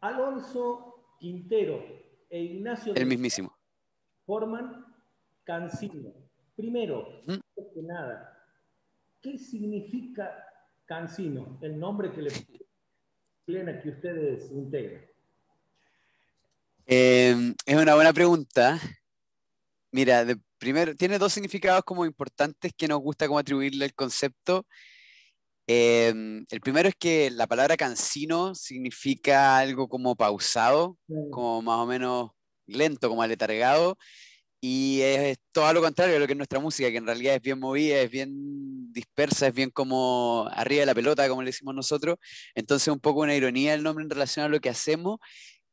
Alonso Quintero e Ignacio. El mismísimo. Forman Cancino. Primero, nada, ¿qué significa Cancino? El nombre que le plena que ustedes integran. Em, es una buena pregunta. Mira, primero, tiene dos significados como importantes que nos gusta como atribuirle el concepto. Em, el primero es que la palabra cansino significa algo como pausado, como más o menos lento, como aletargado, y es, todo lo contrario a lo que es nuestra música, que en realidad es bien movida, es bien dispersa, es bien como arriba de la pelota, como le decimos nosotros. Entonces, un poco una ironía el nombre en relación a lo que hacemos.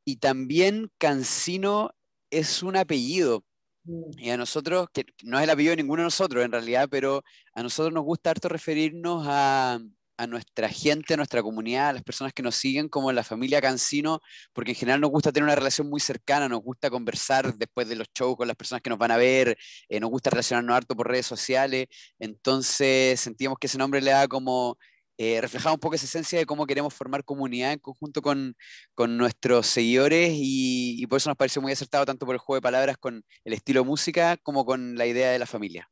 Y también Cancino es un apellido. Mm. Y a nosotros, que no es el apellido de ninguno de nosotros en realidad, pero a nosotros nos gusta harto referirnos a, a nuestra gente, a nuestra comunidad, a las personas que nos siguen, como la familia Cancino, porque en general nos gusta tener una relación muy cercana, nos gusta conversar después de los shows con las personas que nos van a ver, eh, nos gusta relacionarnos harto por redes sociales, entonces sentíamos que ese nombre le da como, eh, un poco esa esencia de cómo queremos formar comunidad en conjunto con, nuestros seguidores y, por eso nos pareció muy acertado tanto por el juego de palabras con el estilo de música como con la idea de la familia.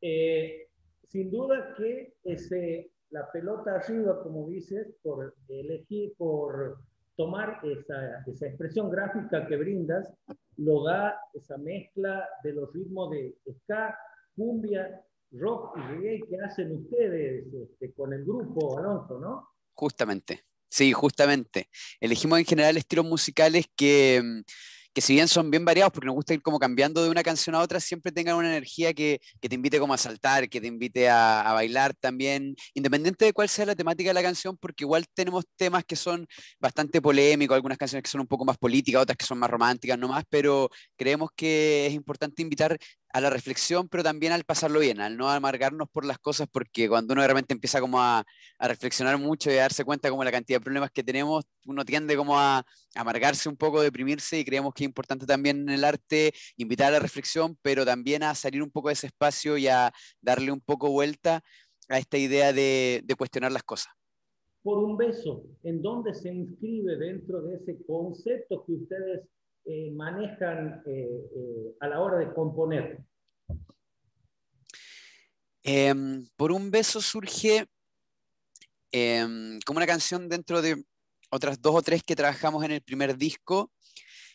Eh, sin duda que ese la pelota arriba, como dices, por elegir, por tomar esa, expresión gráfica que brindas, lo da esa mezcla de los ritmos de ska, cumbia, rock y reggae que hacen ustedes este, con el grupo, Alonso, ¿no? Justamente, sí, justamente. Elegimos en general estilos musicales que mm, que si bien son bien variados, porque nos gusta ir como cambiando de una canción a otra, siempre tengan una energía que, te invite como a saltar, que te invite a, a, bailar también, independiente de cuál sea la temática de la canción, porque igual tenemos temas que son bastante polémicos, algunas canciones que son un poco más políticas, otras que son más románticas nomás, pero creemos que es importante invitar a la reflexión, pero también al pasarlo bien, al no amargarnos por las cosas, porque cuando uno realmente empieza como a, reflexionar mucho y a darse cuenta como la cantidad de problemas que tenemos, uno tiende como a, amargarse un poco, deprimirse, y creemos que es importante también en el arte invitar a la reflexión, pero también a salir un poco de ese espacio y a darle un poco vuelta a esta idea de, cuestionar las cosas por un beso, en dónde se inscribe dentro de ese concepto que ustedes eh, manejan eh, eh, a la hora de componer? Em, por un beso surge em, como una canción dentro de otras dos o tres que trabajamos en el primer disco,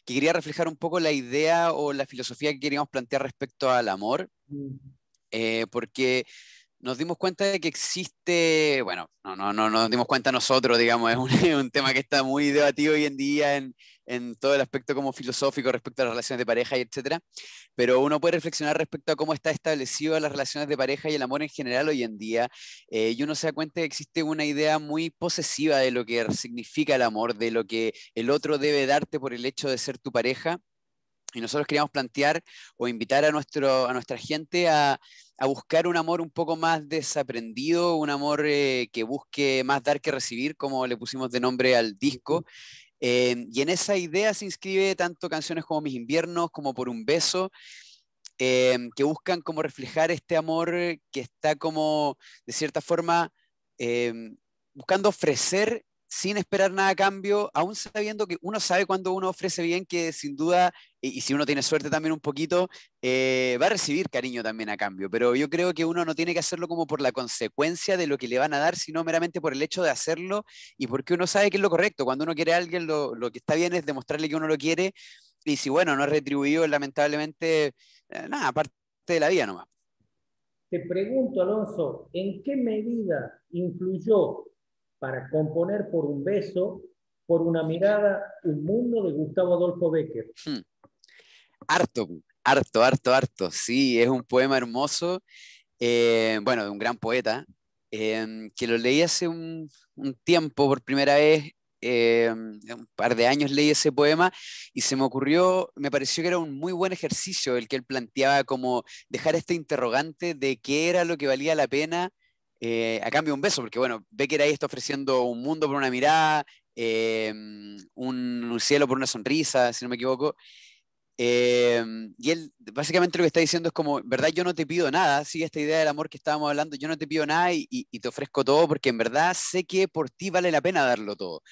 que quería reflejar un poco la idea o la filosofía que queríamos plantear respecto al amor, mm. porque nos dimos cuenta de que existe, bueno, no, nos dimos cuenta nosotros, digamos, es un, un tema que está muy debatido hoy en día en, en todo el aspecto como filosófico respecto a las relaciones de pareja y etcétera, pero uno puede reflexionar respecto a cómo está establecido las relaciones de pareja y el amor en general hoy en día, eh, y uno se da cuenta que existe una idea muy posesiva de lo que significa el amor, de lo que el otro debe darte por el hecho de ser tu pareja, y nosotros queríamos plantear o invitar a, nuestro, a nuestra gente a, buscar un amor un poco más desaprendido, un amor eh, que busque más dar que recibir, como le pusimos de nombre al disco, y en esa idea se inscribe tanto canciones como Mis Inviernos, como Por un Beso, em, que buscan como reflejar este amor que está como, de cierta forma, em, buscando ofrecer sin esperar nada a cambio, aún sabiendo que uno sabe cuando uno ofrece bien que sin duda y, si uno tiene suerte también un poquito, eh, va a recibir cariño también a cambio. Pero yo creo que uno no tiene que hacerlo como por la consecuencia de lo que le van a dar, sino meramente por el hecho de hacerlo y porque uno sabe que es lo correcto. Cuando uno quiere a alguien, lo, que está bien es demostrarle que uno lo quiere. Y si, bueno, no es retribuido, lamentablemente, eh, nada, aparte de la vida nomás. Te pregunto, Alonso, ¿en qué medida influyó para componer por un beso, por una mirada, un mundo de Gustavo Adolfo Becker? Hmm. Harto, harto, harto, harto. Sí, es un poema hermoso, eh, bueno, de un gran poeta, em, que lo leí hace un, tiempo por primera vez. Em, un par de años leí ese poema y se me ocurrió, me pareció que era un muy buen ejercicio el que él planteaba como dejar este interrogante de qué era lo que valía la pena eh, a cambio de un beso, porque bueno, Becker ahí está ofreciendo un mundo por una mirada, un, em, un, cielo por una sonrisa, si no me equivoco, Em, y él básicamente lo que está diciendo es como, ¿verdad? Yo no te pido nada, sigue esta idea del amor que estábamos hablando, yo no te pido nada y, te ofrezco todo porque en verdad sé que por ti vale la pena darlo todo.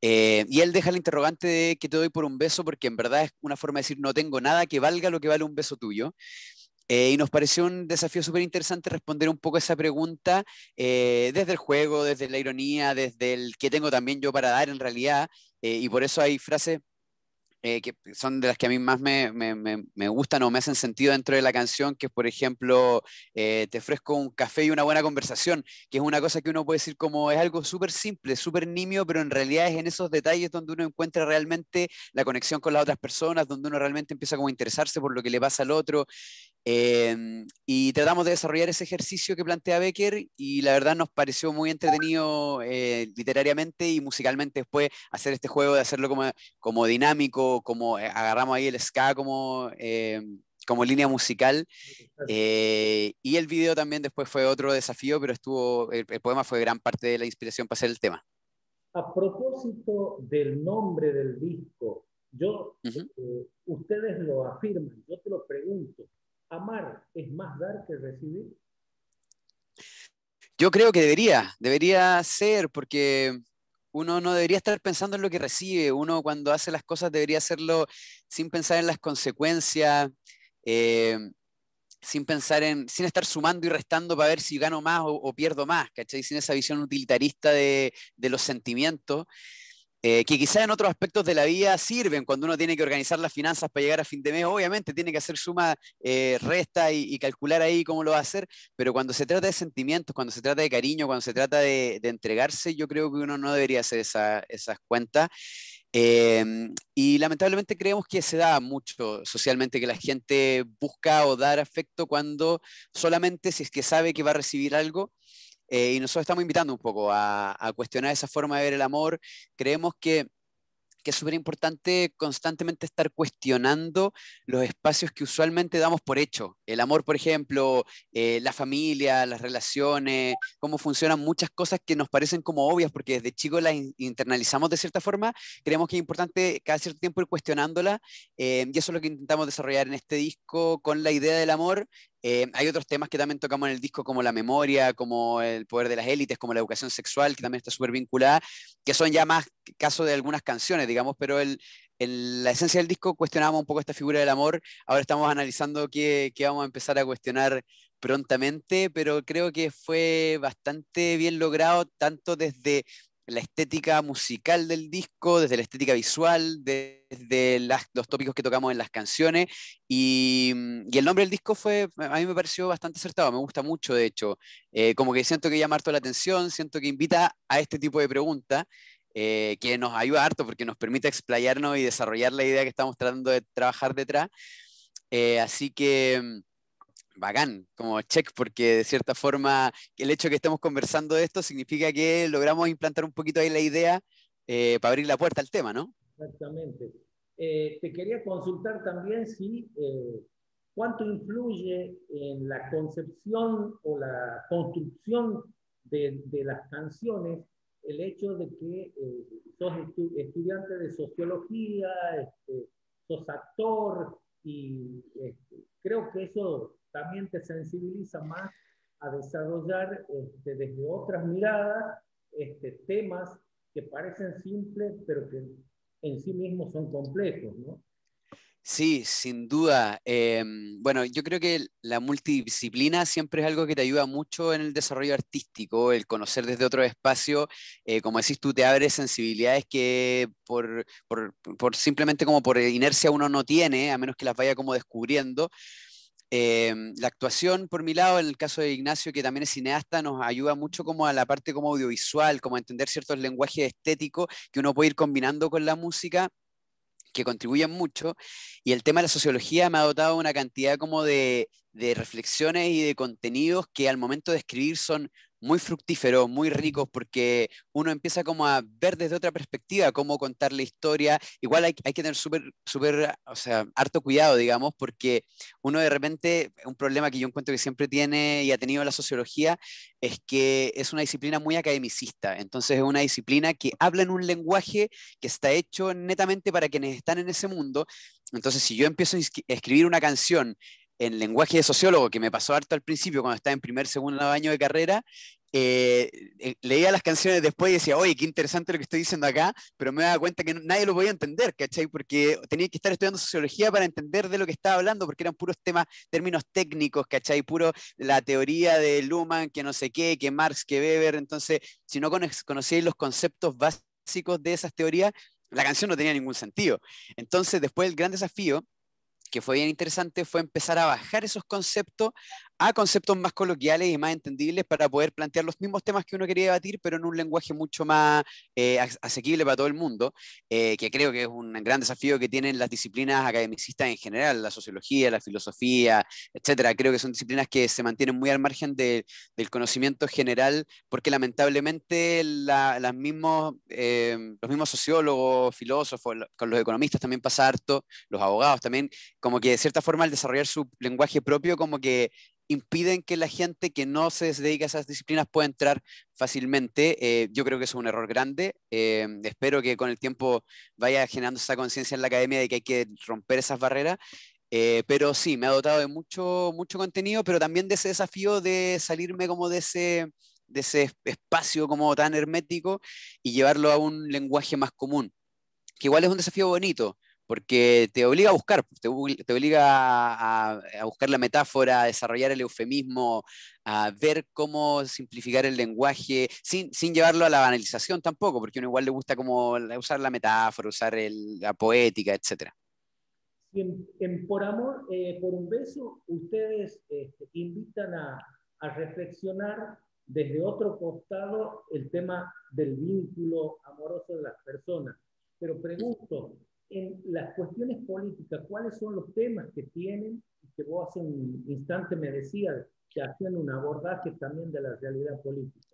Eh, y él deja el interrogante de que te doy por un beso porque en verdad es una forma de decir no tengo nada que valga lo que vale un beso tuyo. Eh, y nos pareció un desafío súper interesante responder un poco esa pregunta eh, desde el juego, desde la ironía, desde el que tengo también yo para dar en realidad. y por eso hay frases eh, que son de las que a mí más me, gustan o me hacen sentido dentro de la canción, que es, por ejemplo, eh, te ofrezco un café y una buena conversación, que es una cosa que uno puede decir como es algo súper simple, súper nimio, pero en realidad es en esos detalles donde uno encuentra realmente la conexión con las otras personas, donde uno realmente empieza como a interesarse por lo que le pasa al otro. Em, y tratamos de desarrollar ese ejercicio que plantea Becker y la verdad nos pareció muy entretenido eh, literariamente y musicalmente después hacer este juego de hacerlo como, como dinámico, como eh, agarramos ahí el ska como, em, como línea musical. Eh, y el video también después fue otro desafío, pero estuvo, el, poema fue gran parte de la inspiración para hacer el tema. A propósito del nombre del disco, yo, ustedes lo afirman, yo te lo pregunto amar es más dar que recibir? Yo creo que debería, debería ser, porque uno no debería estar pensando en lo que recibe, uno cuando hace las cosas debería hacerlo sin pensar en las consecuencias, eh, sin pensar en, sin estar sumando y restando para ver si gano más o, pierdo más, ¿cachai? Sin esa visión utilitarista de los sentimientos. Eh, que quizá en otros aspectos de la vida sirven cuando uno tiene que organizar las finanzas para llegar a fin de mes, obviamente tiene que hacer suma, eh, resta y, calcular ahí cómo lo va a hacer, pero cuando se trata de sentimientos, cuando se trata de cariño, cuando se trata de, entregarse, yo creo que uno no debería hacer esas cuentas. Em, y lamentablemente creemos que se da mucho socialmente que la gente busca o dar afecto cuando solamente si es que sabe que va a recibir algo, eh, y nosotros estamos invitando un poco a, cuestionar esa forma de ver el amor. Creemos que, es súper importante constantemente estar cuestionando los espacios que usualmente damos por hecho. El amor, por ejemplo, eh, la familia, las relaciones, cómo funcionan muchas cosas que nos parecen como obvias porque desde chicos las internalizamos de cierta forma. Creemos que es importante cada cierto tiempo ir cuestionándola eh, y eso es lo que intentamos desarrollar en este disco con la idea del amor eh, hay otros temas que también tocamos en el disco, como la memoria, como el poder de las élites, como la educación sexual, que también está súper vinculada, que son ya más casos de algunas canciones, digamos, pero el, la esencia del disco cuestionábamos un poco esta figura del amor, ahora estamos analizando qué, qué vamos a empezar a cuestionar prontamente, pero creo que fue bastante bien logrado, tanto desde la estética musical del disco, desde la estética visual, desde las, los tópicos que tocamos en las canciones. Y, el nombre del disco fue, a mí me pareció bastante acertado, me gusta mucho, de hecho. Eh, como que siento que llama harto la atención, siento que invita a este tipo de preguntas, eh, que nos ayuda harto porque nos permite explayarnos y desarrollar la idea que estamos tratando de trabajar detrás. Eh, así que bacán, como check, porque de cierta forma el hecho que estemos conversando esto significa que logramos implantar un poquito ahí la idea eh, para abrir la puerta al tema, ¿no? Exactamente. Eh, te quería consultar también si eh, cuánto influye en la concepción o la construcción de, las canciones el hecho de que sos estudiante de sociología, este, sos actor, y este, creo que eso también te sensibiliza más a desarrollar este, desde otras miradas este, temas que parecen simples, pero que en sí mismos son complejos, ¿no? Sí, sin duda. Em, bueno, yo creo que la multidisciplina siempre es algo que te ayuda mucho en el desarrollo artístico, el conocer desde otro espacio, eh, como decís tú, te abre sensibilidades que por, por, por simplemente como por inercia uno no tiene, a menos que las vaya como descubriendo Em, la actuación, por mi lado, en el caso de Ignacio, que también es cineasta, nos ayuda mucho como a la parte como audiovisual, como a entender ciertos lenguajes estéticos que uno puede ir combinando con la música que contribuyen mucho. Y el tema de la sociología me ha dotado una cantidad como de, de reflexiones y de contenidos que al momento de escribir son muy fructíferos, muy ricos, porque uno empieza como a ver desde otra perspectiva cómo contar la historia. Igual hay, que tener súper, súper, o sea, harto cuidado, digamos, porque uno de repente, un problema que yo encuentro que siempre tiene y ha tenido la sociología, es que es una disciplina muy academicista. Entonces es una disciplina que habla en un lenguaje que está hecho netamente para quienes están en ese mundo. Entonces, si yo empiezo a escribir una canción en lenguaje de sociólogo, que me pasó harto al principio cuando estaba en primer, segundo año de carrera, eh, eh, leía las canciones después y decía, oye, qué interesante lo que estoy diciendo acá, pero me daba cuenta que nadie lo podía entender, ¿cachai? Porque tenía que estar estudiando sociología para entender de lo que estaba hablando, porque eran puros temas, términos técnicos, ¿cachai? Puro la teoría de Luhmann, que no sé qué, que Marx, que Weber, entonces, si no conocíais los conceptos básicos de esas teorías, la canción no tenía ningún sentido. Entonces, después el gran desafío que fue bien interesante fue empezar a bajar esos conceptos a conceptos más coloquiales y más entendibles para poder plantear los mismos temas que uno quería debatir, pero en un lenguaje mucho más eh, asequible para todo el mundo, eh, que creo que es un gran desafío que tienen las disciplinas academicistas en general, la sociología, la filosofía, etcétera. Creo que son disciplinas que se mantienen muy al margen del conocimiento general, porque lamentablemente mismos, eh, los mismos sociólogos, filósofos, con los economistas también pasa harto, los abogados también, como que de cierta forma al desarrollar su lenguaje propio, como que impiden que la gente que no se dedica a esas disciplinas pueda entrar fácilmente. Eh, yo creo que es un error grande. Eh, espero que con el tiempo vaya generando esa conciencia en la academia de que hay que romper esas barreras. Eh, pero sí, me ha dotado de mucho, mucho contenido, pero también de ese desafío de salirme como de ese, de ese espacio como tan hermético y llevarlo a un lenguaje más común, que igual es un desafío bonito, porque te obliga a buscar, te, obliga a, buscar la metáfora, a desarrollar el eufemismo, a ver cómo simplificar el lenguaje, sin, sin llevarlo a la banalización tampoco, porque a uno igual le gusta como usar la metáfora, usar la poética, etc. Por Amor, eh, por un beso, ustedes este, invitan a, a reflexionar desde otro costado el tema del vínculo amoroso de las personas. Pero pregunto, en las cuestiones políticas, ¿cuáles son los temas que tienen? Que vos hace un instante me decías que hacían un abordaje también de la realidad política.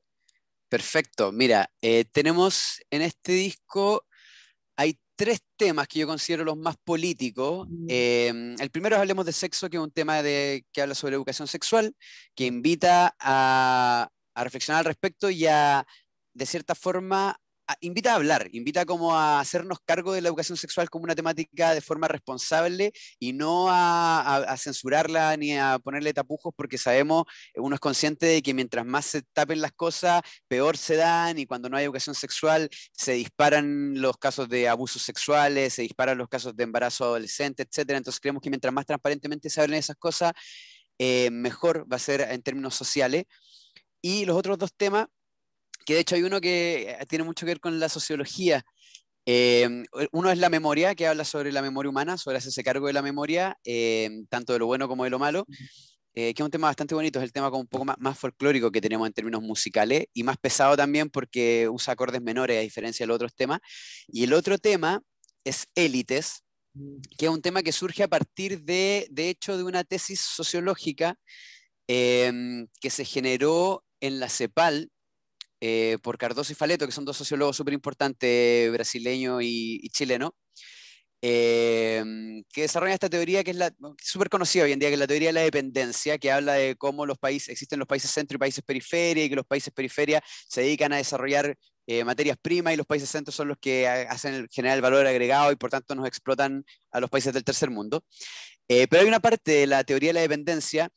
Perfecto, mira, eh, tenemos en este disco, hay tres temas que yo considero los más políticos. Mm. Em, el primero es Hablemos de Sexo, que es un tema de, que habla sobre educación sexual, que invita a, a reflexionar al respecto y a, de cierta forma, invita a hablar, invita como a hacernos cargo de la educación sexual como una temática de forma responsable y no a, censurarla ni a ponerle tapujos porque sabemos, uno es consciente de que mientras más se tapen las cosas, peor se dan y cuando no hay educación sexual se disparan los casos de abusos sexuales, se disparan los casos de embarazo adolescente, etcétera. Entonces creemos que mientras más transparentemente se hablen esas cosas, eh, mejor va a ser en términos sociales. Y los otros dos temas que de hecho hay uno que eh, tiene mucho que ver con la sociología. Em, eh, uno es la memoria, que habla sobre la memoria humana, sobre hacerse cargo de la memoria, em, tanto de lo bueno como de lo malo, eh, que es un tema bastante bonito, es el tema como un poco más, folclórico que tenemos en términos musicales y más pesado también porque usa acordes menores a diferencia de los otros temas. Y el otro tema es élites, mm. que es un tema que surge a partir de, de hecho, de una tesis sociológica em, que se generó en la CEPAL eh, por Cardoso y Faleto, que son dos sociólogos súper importantes, brasileño y, chileno, em, que desarrollan esta teoría que es súper conocida hoy en día, que es la teoría de la dependencia, que habla de cómo los países, existen los países centro y países periferia, y que los países periferia se dedican a desarrollar eh, materias primas y los países centros son los que hacen generar el valor agregado y por tanto nos explotan a los países del tercer mundo. Eh, pero hay una parte de la teoría de la dependencia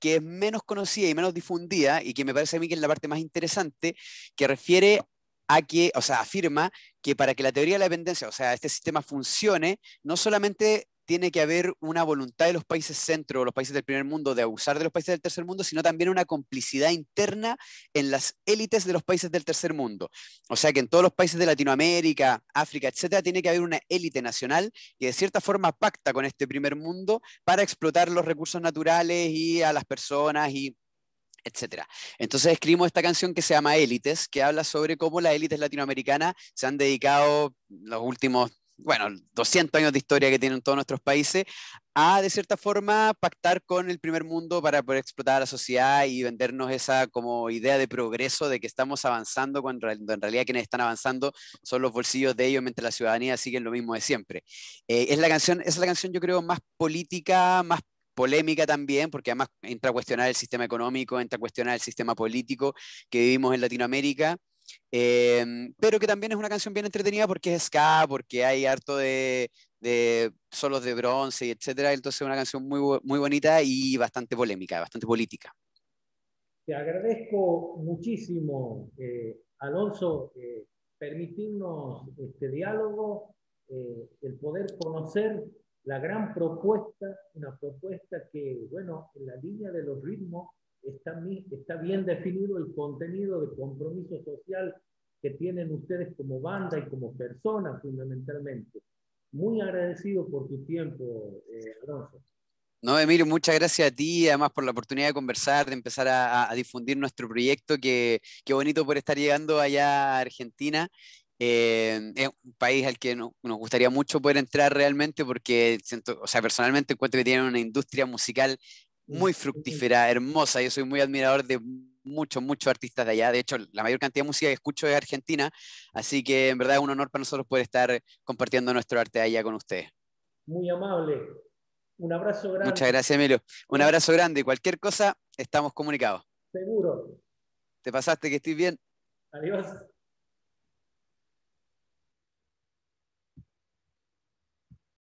que es menos conocida y menos difundida y que me parece a mí que es la parte más interesante, que refiere a que, o sea, afirma que para que la teoría de la dependencia, o sea, este sistema funcione, no solamente tiene que haber una voluntad de los países centro, los países del primer mundo, de abusar de los países del tercer mundo, sino también una complicidad interna en las élites de los países del tercer mundo. O sea que en todos los países de Latinoamérica, África, etcétera, tiene que haber una élite nacional que de cierta forma pacta con este primer mundo para explotar los recursos naturales y a las personas y etcétera. Entonces escribimos esta canción que se llama Élites, que habla sobre cómo las élites latinoamericanas se han dedicado los últimos bueno, 200 años de historia que tienen todos nuestros países, a de cierta forma pactar con el primer mundo para poder explotar a la sociedad y vendernos esa como idea de progreso de que estamos avanzando cuando en realidad quienes están avanzando son los bolsillos de ellos mientras la ciudadanía sigue lo mismo de siempre. Eh, es la canción, es la canción yo creo más política, más polémica también, porque además entra a cuestionar el sistema económico, entra a cuestionar el sistema político que vivimos en Latinoamérica. Em, pero que también es una canción bien entretenida porque es ska, porque hay harto de, solos de bronce, y etcétera. Entonces es una canción muy, muy bonita y bastante polémica, bastante política. Te agradezco muchísimo, eh, Alonso, eh, permitirnos este diálogo, eh, el poder conocer la gran propuesta, una propuesta que, bueno, en la línea de los ritmos está, está bien definido el contenido de compromiso social que tienen ustedes como banda y como persona fundamentalmente. Muy agradecido por tu tiempo, eh, No, Emilio, muchas gracias a ti, además por la oportunidad de conversar, de empezar a, difundir nuestro proyecto, que, qué bonito por estar llegando allá a Argentina. Eh, es un país al que nos gustaría mucho poder entrar realmente porque, siento, o sea, personalmente encuentro que tienen una industria musical muy fructífera, hermosa. Yo soy muy admirador de muchos, muchos artistas de allá. De hecho, la mayor cantidad de música que escucho es argentina, así que en verdad es un honor para nosotros poder estar compartiendo nuestro arte allá con ustedes. Muy amable. Un abrazo grande. Muchas gracias, Emilio. Un abrazo grande. Cualquier cosa, estamos comunicados. Seguro. Te pasaste, que estés bien. Adiós.